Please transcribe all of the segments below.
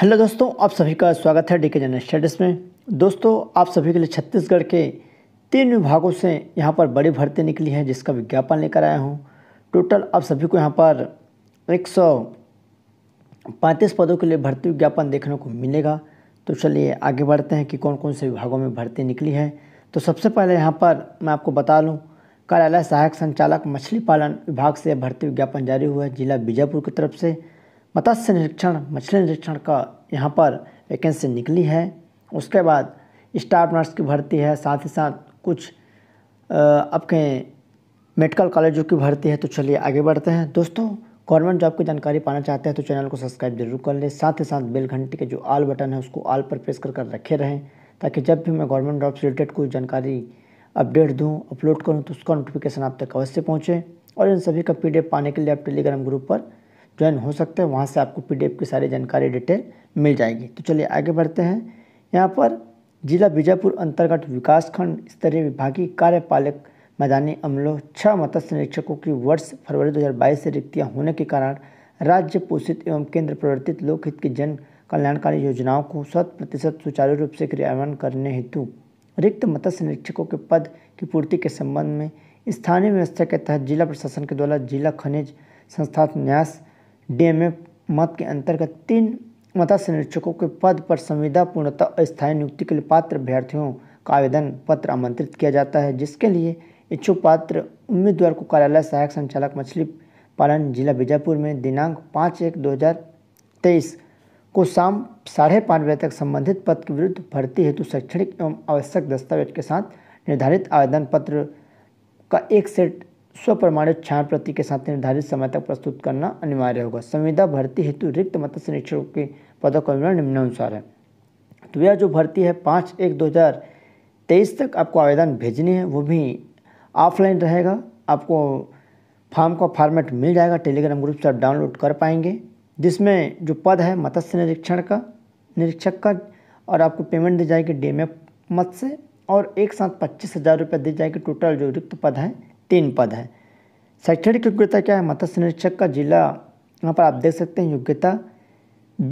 hello दोस्तों आप सभी का स्वागत है डी के जनरल स्टडीज़ में दोस्तों आप सभी के लिए छत्तीसगढ़ के तीन विभागों से यहाँ पर बड़ी भर्ती निकली है जिसका विज्ञापन लेकर आया हूँ टोटल आप सभी को यहाँ पर एक पदों के लिए भर्ती विज्ञापन देखने को मिलेगा तो चलिए आगे बढ़ते हैं कि कौन कौन से विभागों में भर्ती निकली है तो सबसे पहले यहाँ पर मैं आपको बता लूँ कार्यालय सहायक संचालक मछली पालन विभाग से भर्ती विज्ञापन जारी हुआ है जिला बीजापुर की तरफ से मत्स्य निरीक्षण मछली निरीक्षण का यहाँ पर वैकेंसी निकली है उसके बाद स्टाफ नर्स की भर्ती है साथ ही साथ कुछ आपके मेडिकल कॉलेजों की भर्ती है तो चलिए आगे बढ़ते हैं दोस्तों गवर्नमेंट जॉब की जानकारी पाना चाहते हैं तो चैनल को सब्सक्राइब जरूर कर लें साथ ही साथ बेल घंटे के जो आल बटन है उसको आल पर प्रेस कर कर रखे रहें ताकि जब भी मैं गवर्नमेंट जॉब से रिलेटेड कोई जानकारी अपडेट दूँ अपलोड करूँ तो उसका नोटिफिकेशन आप तक अवश्य पहुँचे और इन सभी का पी पाने के लिए आप टेलीग्राम ग्रुप पर ज्वाइन हो सकते हैं वहाँ से आपको पी की सारी जानकारी डिटेल मिल जाएगी तो चलिए आगे बढ़ते हैं यहाँ पर जिला बीजापुर अंतर्गत विकासखंड स्तरीय विभागीय कार्यपालक मैदानी अमलों छः मत्स्य निरीक्षकों की वर्ष फरवरी 2022 से रिक्तियाँ होने के कारण राज्य पोषित एवं केंद्र प्रवर्तित लोकहित की जन कल्याणकारी योजनाओं को शत प्रतिशत सुचारू रूप से क्रियान्वयन करने हेतु रिक्त मत्स्य निरीक्षकों के पद की पूर्ति के संबंध में स्थानीय व्यवस्था के तहत जिला प्रशासन के द्वारा जिला खनिज संस्थान न्यास डीएमएफ मत के अंतर्गत तीन मत्स्य निरीक्षकों के पद पर संविदा पूर्णता स्थायी नियुक्ति के लिए पात्र अभ्यर्थियों का आवेदन पत्र आमंत्रित किया जाता है जिसके लिए इच्छुक पात्र उम्मीदवार को कार्यालय सहायक संचालक मछली पालन जिला बीजापुर में दिनांक पाँच एक दो हज़ार तेईस को शाम साढ़े पाँच बजे तक संबंधित पद के विरुद्ध भर्ती हेतु शैक्षणिक एवं आवश्यक दस्तावेज के साथ निर्धारित आवेदन पत्र का एक सेट स्वप्रमाणित छान प्रति के साथ निर्धारित समय तक प्रस्तुत करना अनिवार्य होगा संविदा भर्ती हेतु रिक्त मत्स्य निरीक्षकों के पदों का विवरण निम्नानुसार है तो यह जो भर्ती है पाँच एक दो हज़ार तेईस तक आपको आवेदन भेजनी है वो भी ऑफलाइन रहेगा आपको फॉर्म का फॉर्मेट मिल जाएगा टेलीग्राम ग्रुप से आप डाउनलोड कर पाएंगे जिसमें जो पद है मत्स्य निरीक्षण का निरीक्षक का और आपको पेमेंट दी जाएगी डी एम मत से और एक साथ पच्चीस हज़ार रुपये दी जाएगी टोटल जो रिक्त पद है तीन पद है शैक्षणिक योग्यता क्या है मत्स्य निरीक्षक का जिला यहाँ पर आप देख सकते हैं योग्यता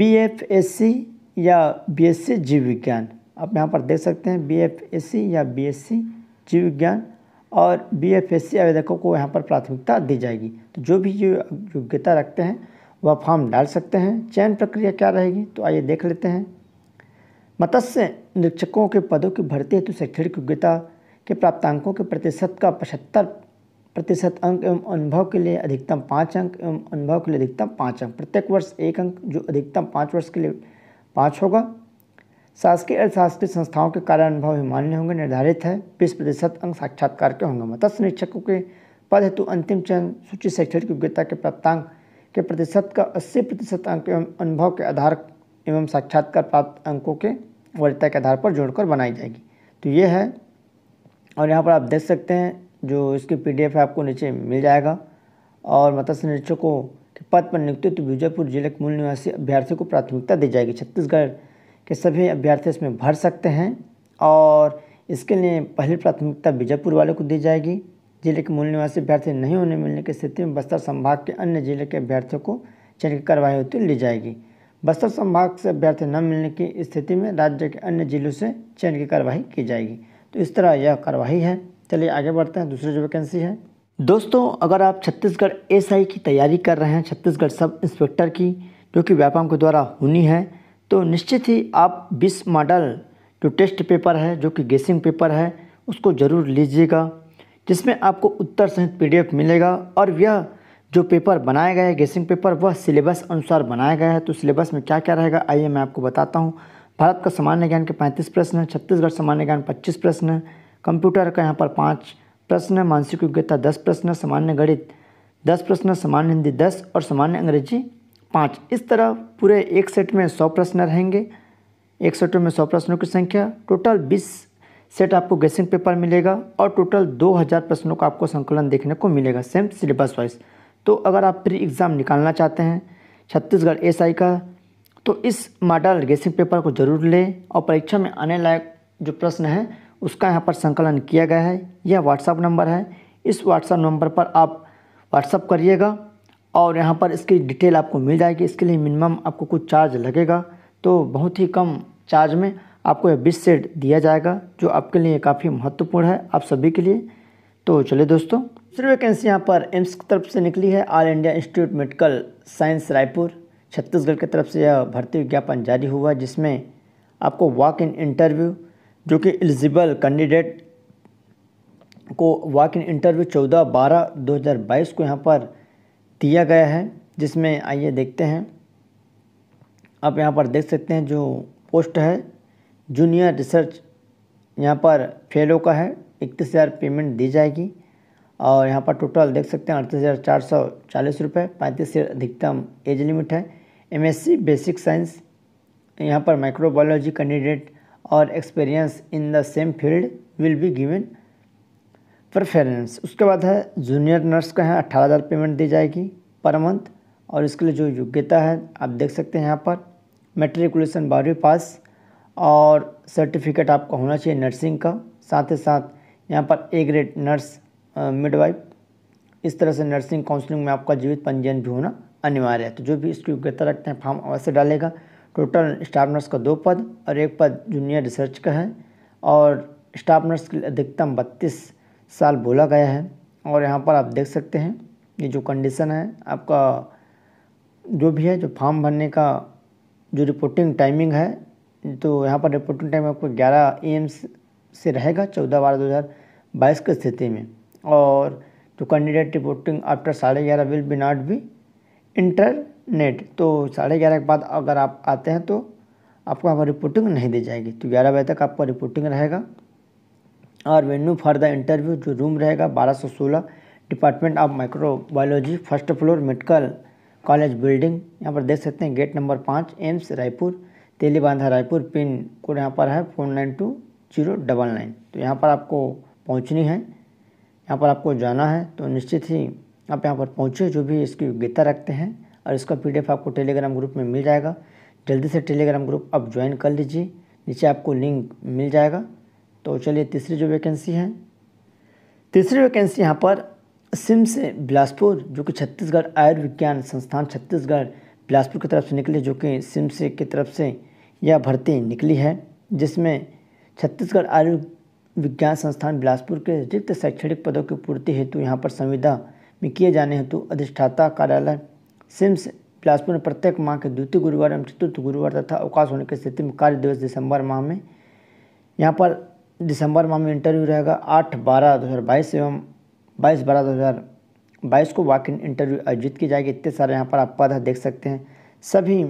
बी एफ एस सी या बी एस सी जीव विज्ञान आप यहाँ पर देख सकते हैं बी एफ एस सी या बी एस सी जीव विज्ञान और बी एफ एस सी आवेदकों को यहाँ पर प्राथमिकता दी जाएगी तो जो भी योग्यता रखते हैं वह फॉर्म डाल सकते हैं चयन प्रक्रिया क्या रहेगी तो आइए देख लेते हैं मत्स्य निरीक्षकों के पदों की भर्ती हेतु शैक्षणिक योग्यता के प्राप्तांकों के प्रतिशत का पचहत्तर प्रतिशत अंक एवं अनुभव के लिए अधिकतम पाँच अंक एवं अनुभव के लिए अधिकतम पाँच अंक प्रत्येक वर्ष एक अंक जो अधिकतम पाँच वर्ष के लिए पाँच होगा शासकीय अर्थशासकीय संस्थाओं के कार्य अनुभव ही मान्य होंगे निर्धारित है बीस प्रतिशत अंक साक्षात्कार के होंगे मत्स्य निरीक्षकों के पद हेतु अंतिम चयन सूची शैक्षणिक योग्यता के प्राप्तांक के प्रतिशत का अस्सी प्रतिशत अंक एवं अनुभव के आधार एवं साक्षात्कार प्राप्त अंकों के वरीयता के आधार पर जोड़कर बनाई जाएगी तो ये है और यहाँ पर आप देख सकते हैं जो इसकी पीडीएफ है आपको नीचे मिल जाएगा और मत्स्य निरीक्षकों के पद पर नियुक्ति तो बीजापुर जिले के मूल निवासी अभ्यर्थियों को प्राथमिकता दी जाएगी छत्तीसगढ़ के सभी अभ्यर्थी इसमें भर सकते हैं और इसके लिए पहली प्राथमिकता बीजापुर वाले को दी जाएगी जिले के मूल निवासी अभ्यर्थी नहीं होने मिलने की स्थिति में बस्तर संभाग के अन्य जिले के अभ्यर्थियों को चयन की कार्रवाई होती ली जाएगी बस्तर संभाग से अभ्यर्थी न मिलने की स्थिति में राज्य के अन्य जिलों से चयन की कार्रवाई की जाएगी तो इस तरह यह कार्रवाई है चलिए आगे बढ़ते हैं दूसरी जो वैकेंसी है दोस्तों अगर आप छत्तीसगढ़ एसआई की तैयारी कर रहे हैं छत्तीसगढ़ सब इंस्पेक्टर की जो कि व्यापम के द्वारा होनी है तो निश्चित ही आप बीस मॉडल जो टेस्ट पेपर है जो कि गेसिंग पेपर है उसको ज़रूर लीजिएगा जिसमें आपको उत्तर सहित पीडीएफ मिलेगा और यह जो पेपर बनाया गया है गेसिंग पेपर वह सिलेबस अनुसार बनाया गया है तो सिलेबस में क्या क्या रहेगा आइए मैं आपको बताता हूँ भारत का सामान्य ज्ञान के पैंतीस प्रश्न छत्तीसगढ़ सामान्य ज्ञान पच्चीस प्रश्न है कंप्यूटर का यहाँ पर पाँच प्रश्न मानसिक योग्यता दस प्रश्न सामान्य गणित दस प्रश्न सामान्य हिंदी दस और सामान्य अंग्रेजी पाँच इस तरह पूरे एक सेट में सौ प्रश्न रहेंगे एक सेट में सौ प्रश्नों की संख्या टोटल बीस सेट आपको गेसिंग पेपर मिलेगा और टोटल दो हज़ार प्रश्नों का आपको संकलन देखने को मिलेगा सेम सिलेबस वाइज तो अगर आप प्री एग्ज़ाम निकालना चाहते हैं छत्तीसगढ़ एस का तो इस मॉडल गेसिंग पेपर को ज़रूर लें और परीक्षा में आने लायक जो प्रश्न हैं उसका यहाँ पर संकलन किया गया है यह व्हाट्सअप नंबर है इस व्हाट्सअप नंबर पर आप व्हाट्सअप करिएगा और यहाँ पर इसकी डिटेल आपको मिल जाएगी इसके लिए मिनिमम आपको कुछ चार्ज लगेगा तो बहुत ही कम चार्ज में आपको यह बीस सेट दिया जाएगा जो आपके लिए काफ़ी महत्वपूर्ण है आप सभी के लिए तो चलिए दोस्तों दूसरी वैकेंसी यहाँ पर एम्स की तरफ से निकली है all India institute medical science Raipur Chhattisgarh की तरफ से यह भर्ती विज्ञापन जारी हुआ जिसमें आपको वॉक इन इंटरव्यू जो कि एलिजिबल कैंडिडेट को वॉक इन इंटरव्यू चौदह बारह दो हज़ार बाईस को यहाँ पर दिया गया है जिसमें आइए देखते हैं आप यहाँ पर देख सकते हैं जो पोस्ट है जूनियर रिसर्च यहाँ पर फेलो का है इकतीस हज़ार पेमेंट दी जाएगी और यहाँ पर टोटल देख सकते हैं अड़तीस हज़ार चार सौ चालीस रुपये पैंतीस से अधिकतम एज लिमिट है एमएससी बेसिक साइंस यहाँ पर माइक्रोबायोलॉजी कैंडिडेट और experience in the same field will be given preference उसके बाद है जूनियर नर्स का है अट्ठारह हज़ार पेमेंट दी जाएगी पर मंथ और इसके लिए जो योग्यता है आप देख सकते हैं यहाँ पर मेट्रिकुलेशन बारहवीं पास और सर्टिफिकेट आपका होना चाहिए नर्सिंग का साथ ही साथ यहाँ पर ए ग्रेड नर्स मिडवाइफ इस तरह से नर्सिंग काउंसलिंग में आपका जीवित पंजीयन भी होना अनिवार्य है तो जो भी इसकी योग्यता रखते हैं फॉर्म अवश्य डालेगा टोटल स्टाफ नर्स का दो पद और एक पद जूनियर रिसर्च का है और स्टाफ नर्स के लिए अधिकतम बत्तीस साल बोला गया है और यहाँ पर आप देख सकते हैं ये जो कंडीशन है आपका जो भी है जो फॉर्म भरने का जो रिपोर्टिंग टाइमिंग है तो यहाँ पर रिपोर्टिंग टाइम आपको 11 ए से रहेगा चौदह बारह दो हज़ार बाईस की स्थिति में और जो कैंडिडेट रिपोर्टिंग आफ्टर साढ़े ग्यारह will be not be entertained तो साढ़े ग्यारह के बाद अगर आप आते हैं तो आपको वहाँ रिपोर्टिंग नहीं दी जाएगी तो ग्यारह बजे तक आपका रिपोर्टिंग रहेगा और वेन्यू फॉर द इंटरव्यू जो रूम रहेगा बारह सौ सोलह department of microbiology first floor medical college building यहाँ पर देख सकते हैं गेट नंबर पाँच AIIMS Raipur Telibandha Raipur pin code यहाँ पर है four nine two zero double nine तो यहाँ पर आपको पहुँचनी है यहाँ पर आपको जाना है तो निश्चित ही आप यहाँ पर पहुँचे जो भी इसकी योग्यता रखते हैं और इसका पी आपको टेलीग्राम ग्रुप में मिल जाएगा जल्दी से टेलीग्राम ग्रुप आप ज्वाइन कर लीजिए नीचे आपको लिंक मिल जाएगा तो चलिए तीसरी जो वैकेंसी है तीसरी वैकेंसी यहाँ पर सिम से बिलासपुर जो कि छत्तीसगढ़ आयुर्विज्ञान संस्थान छत्तीसगढ़ बिलासपुर की तरफ से निकली जो कि सिम से की तरफ से यह भर्ती निकली है जिसमें छत्तीसगढ़ आयुर्विज्ञान संस्थान बिलासपुर के रिक्त शैक्षणिक पदों की पूर्ति हेतु यहाँ पर संविदा में किए जाने हेतु अधिष्ठाता कार्यालय सिम्स बिलासपुर में प्रत्येक माह के द्वितीय गुरुवार एवं चतुर्थ गुरुवार तथा अवकाश होने की स्थिति में कार्य दिवस दिसंबर माह में यहाँ पर दिसंबर माह में इंटरव्यू रहेगा आठ बारह दो हज़ार बाईस एवं बाईस बारह दो हज़ार बाईस को वाक इन इंटरव्यू आयोजित की जाएगी इतने सारे यहाँ पर आप पद है देख सकते हैं सभी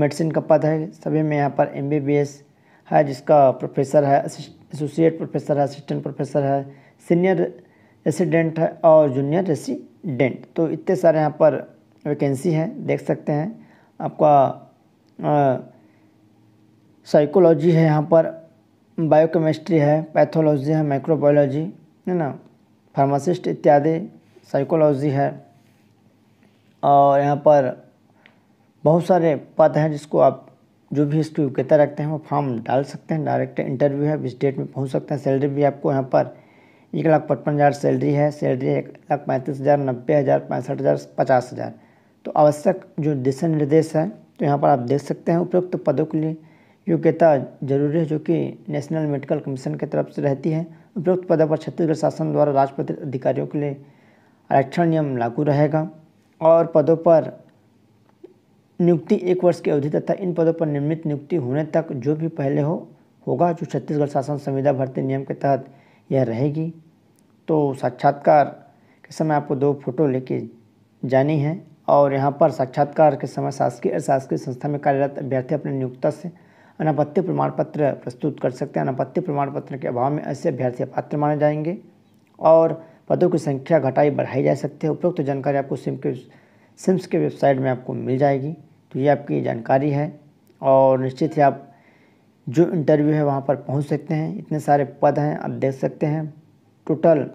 मेडिसिन का पद है सभी में यहाँ पर एम है जिसका प्रोफेसर है एसोसिएट प्रोफेसर है असिस्टेंट प्रोफेसर है सीनियर रेसिडेंट है और जूनियर रेसिडेंट तो इतने सारे यहाँ पर वैकेंसी है देख सकते हैं आपका साइकोलॉजी है यहाँ पर बायोकेमिस्ट्री है पैथोलॉजी है माइक्रोबायोलॉजी है ना फार्मासिस्ट इत्यादि साइकोलॉजी है और यहाँ पर बहुत सारे पद हैं जिसको आप जो भी इसकी योग्यता रखते हैं वो फॉर्म डाल सकते हैं डायरेक्ट इंटरव्यू है बिस डेट में पहुँच सकते हैं सैलरी भी आपको यहाँ पर एक लाख पचपन हज़ार सैलरी है सैलरी एक लाख पैंतीस हज़ार नब्बे हज़ार पैंसठ हज़ार पचास हज़ार तो आवश्यक जो दिशा निर्देश है तो यहाँ पर आप देख सकते हैं उपयुक्त तो पदों के लिए योग्यता जरूरी है जो कि नेशनल मेडिकल कमीशन की तरफ से रहती है उपयुक्त पदों पर छत्तीसगढ़ शासन द्वारा राजपत्रित अधिकारियों के लिए आरक्षण नियम लागू रहेगा और पदों पर नियुक्ति एक वर्ष की अवधि तथा इन पदों पर नियमित नियुक्ति होने तक जो भी पहले हो होगा जो छत्तीसगढ़ शासन संविदा भर्ती नियम के तहत यह रहेगी तो साक्षात्कार के समय आपको दो फोटो लेके जानी है और यहाँ पर साक्षात्कार के समय शासकीय अशासकीय संस्था में कार्यरत अभ्यर्थी अपने नियुक्ता से अनापत्ति प्रमाण पत्र प्रस्तुत कर सकते हैं अनापत्ति प्रमाण पत्र के अभाव में ऐसे अभ्यर्थी पात्र माने जाएंगे और पदों की संख्या घटाई बढ़ाई जा सकती है उपयुक्त तो जानकारी आपको सिम के सिम्स के वेबसाइट में आपको मिल जाएगी तो ये आपकी जानकारी है और निश्चित ही आप जो इंटरव्यू है वहाँ पर पहुँच सकते हैं इतने सारे पद हैं आप देख सकते हैं टोटल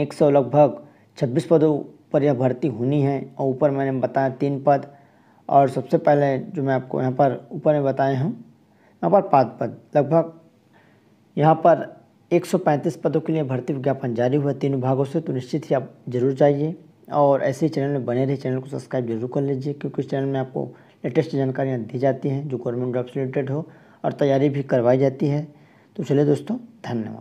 एक लगभग छब्बीस पदों पर यह भर्ती होनी है और ऊपर मैंने बताया तीन पद और सबसे पहले जो मैं आपको यहाँ पर ऊपर में बताए हूँ यहाँ पर पाँच पद लगभग यहाँ पर 135 पदों के लिए भर्ती विज्ञापन जारी हुआ तीन विभागों से तो निश्चित ही आप जरूर जाइए और ऐसे ही चैनल में बने रहिए चैनल को सब्सक्राइब जरूर कर लीजिए क्योंकि इस चैनल में आपको लेटेस्ट जानकारियाँ दी जाती हैं जो गवर्नमेंट जॉब से रिलेटेड हो और तैयारी भी करवाई जाती है तो चलिए दोस्तों धन्यवाद